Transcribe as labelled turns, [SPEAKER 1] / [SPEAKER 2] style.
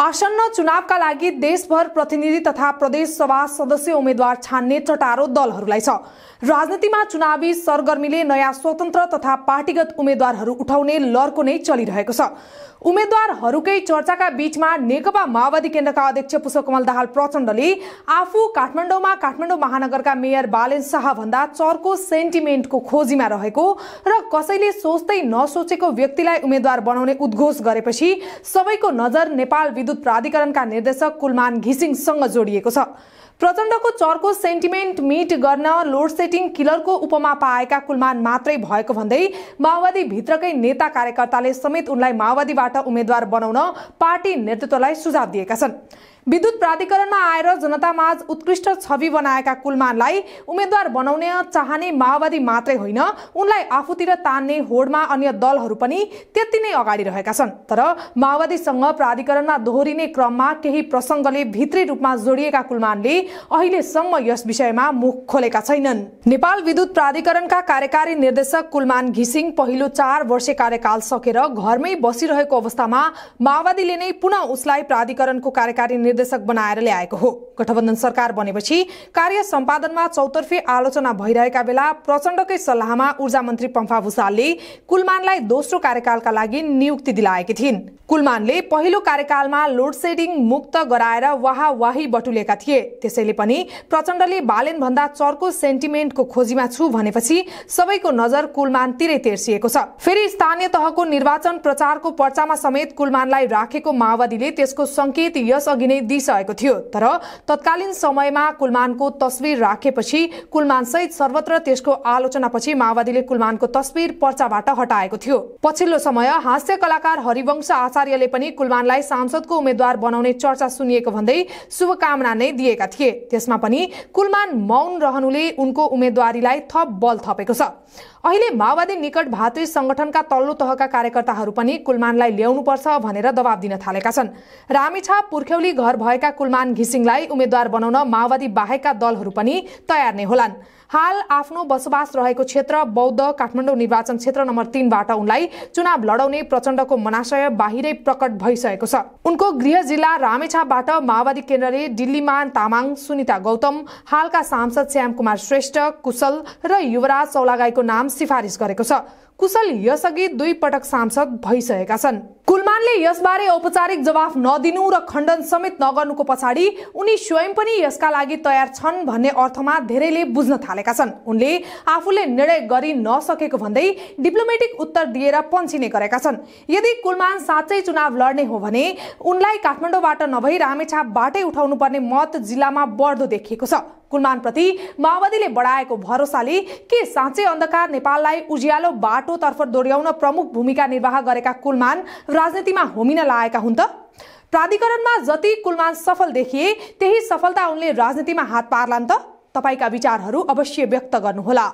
[SPEAKER 1] आसन्न चुनावका लागि देशभर प्रतिनिधि तथा प्रदेश सभा सदस्य उम्मेद्वार छान्ने चटारो दलहरूलाई छ राजनीतिमा चुनावी सरगर्मीले नयाँ स्वतन्त्र तथा पार्टीगत उम्मेद्वारहरू उठाउने लर्को नै चलिरहेको छ उम्मेद्वारहरूकै चर्चाका बीचमा नेकपा माओवादी केन्द्रका अध्यक्ष पुष्पकमल दाहाल प्रचण्डले आफू काठमाडौँमा काठमाडौँ महानगरका मेयर बालेन भन्दा चर्को सेन्टिमेन्टको खोजीमा रहेको र कसैले सोच्दै नसोचेको व्यक्तिलाई उम्मेद्वार बनाउने उद्घोष गरेपछि सबैको नजर नेपाल विद्युत विद्युत प्राधिकरणका निर्देशक कुलमान घिसिङसँग जोडिएको छ प्रचण्डको चर्को सेन्टिमेन्ट मिट गर्न लोड सेटिङ किलरको उपमा पाएका कुलमान मात्रै भएको भन्दै माओवादी भित्रकै नेता कार्यकर्ताले समेत उनलाई माओवादीबाट उम्मेद्वार बनाउन पार्टी नेतृत्वलाई सुझाव दिएका छन् विद्युत प्राधिकरणमा आएर जनतामाझ उत्कृष्ट छवि बनाएका कुलमानलाई उम्मेद्वार बनाउने चाहने माओवादी मात्रै होइन उनलाई आफूतिर तान्ने होडमा अन्य दलहरू पनि त्यति नै अगाडि रहेका छन् तर माओवादीसँग प्राधिकरणमा दोहोरिने क्रममा केही प्रसङ्गले भित्री रूपमा जोडिएका कुलमानले अहिलेसम्म यस विषयमा मुख खोलेका छैनन् नेपाल विद्युत प्राधिकरणका कार्यकारी निर्देशक कुलमान घिसिङ पहिलो चार वर्षे कार्यकाल सकेर घरमै बसिरहेको अवस्थामा माओवादीले नै पुनः उसलाई प्राधिकरणको कार्यकारी निर्देश निर्देशक बनाएर ल्याएको हो गठबन्धन सरकार बनेपछि कार्य सम्पादनमा चौतर्फी आलोचना भइरहेका बेला प्रचण्डकै सल्लाहमा ऊर्जा मन्त्री पम्फा भूषालले कुलमानलाई दोस्रो कार्यकालका लागि नियुक्ति दिलाएकी थिइन् कुलमानले पहिलो कार्यकालमा लोड सेडिङ मुक्त गराएर वाहवाही बटुलेका थिए त्यसैले पनि प्रचण्डले भन्दा चर्को सेन्टिमेन्टको खोजीमा छु भनेपछि सबैको नजर कुलमानतिरै तेर्सिएको छ फेरि स्थानीय तहको निर्वाचन प्रचारको पर्चामा समेत कुलमानलाई राखेको माओवादीले त्यसको संकेत यसअघि नै दिइसकेको थियो तर तत्कालीन समयमा कुलमानको तस्विर राखेपछि कुलमान सहित सर्वत्र त्यसको आलोचनापछि माओवादीले कुलमानको तस्विर पर्चाबाट हटाएको थियो पछिल्लो समय हास्य कलाकार हरिवंश आचार्यले पनि कुलमानलाई सांसदको उम्मेद्वार बनाउने चर्चा सुनिएको भन्दै शुभकामना नै दिएका थिए त्यसमा पनि कुलमान मौन रहनुले उनको उम्मेद्वारीलाई थप बल थपेको छ अहिले माओवादी निकट भातृ संगठनका तल्लो तहका कार्यकर्ताहरू पनि कुलमानलाई ल्याउनुपर्छ भनेर दबाब दिन थालेका छन् रामेछाप पुर्ख्यौली घर घर भएका कुलमान घिसिङलाई उम्मेद्वार बनाउन माओवादी बाहेकका दलहरू पनि तयार नै होलान् हाल आफ्नो बसोबास रहेको क्षेत्र बौद्ध काठमाडौँ निर्वाचन क्षेत्र नम्बर तीनबाट उनलाई चुनाव लडाउने प्रचण्डको मनाशय बाहिरै प्रकट भइसकेको छ उनको गृह जिल्ला रामेछाबाट माओवादी केन्द्रले दिल्लीमान तामाङ सुनिता गौतम हालका सांसद श्याम कुमार श्रेष्ठ कुशल र युवराज चौलागाईको नाम सिफारिस गरेको छ कुशल यसअघि दुई पटक सांसद भइसकेका छन् कुलमानले यसबारे औपचारिक जवाफ नदिनु र खण्डन समेत नगर्नुको पछाडि उनी स्वयं पनि यसका लागि तयार छन् भन्ने अर्थमा धेरैले बुझ्न थालेका छन् उनले आफूले निर्णय गरि नसकेको भन्दै डिप्लोमेटिक उत्तर दिएर पन्छिने गरेका छन् यदि कुलमान साँच्चै चुनाव लड्ने हो भने उनलाई काठमाडौँबाट नभई रामेछापबाटै उठाउनुपर्ने मत जिल्लामा बढ्दो देखिएको छ कुलमानप्रति माओवादीले बढाएको भरोसाले के साँच्चै अन्धकार नेपाललाई उज्यालो बाटोतर्फ दोहोऱ्याउन प्रमुख भूमिका निर्वाह गरेका कुलमान राजनीतिमा होमिन लागेका हुन् त प्राधिकरणमा जति कुलमान सफल देखिए त्यही सफलता उनले राजनीतिमा हात पार्लान् त तपाईँका विचारहरू अवश्य व्यक्त गर्नुहोला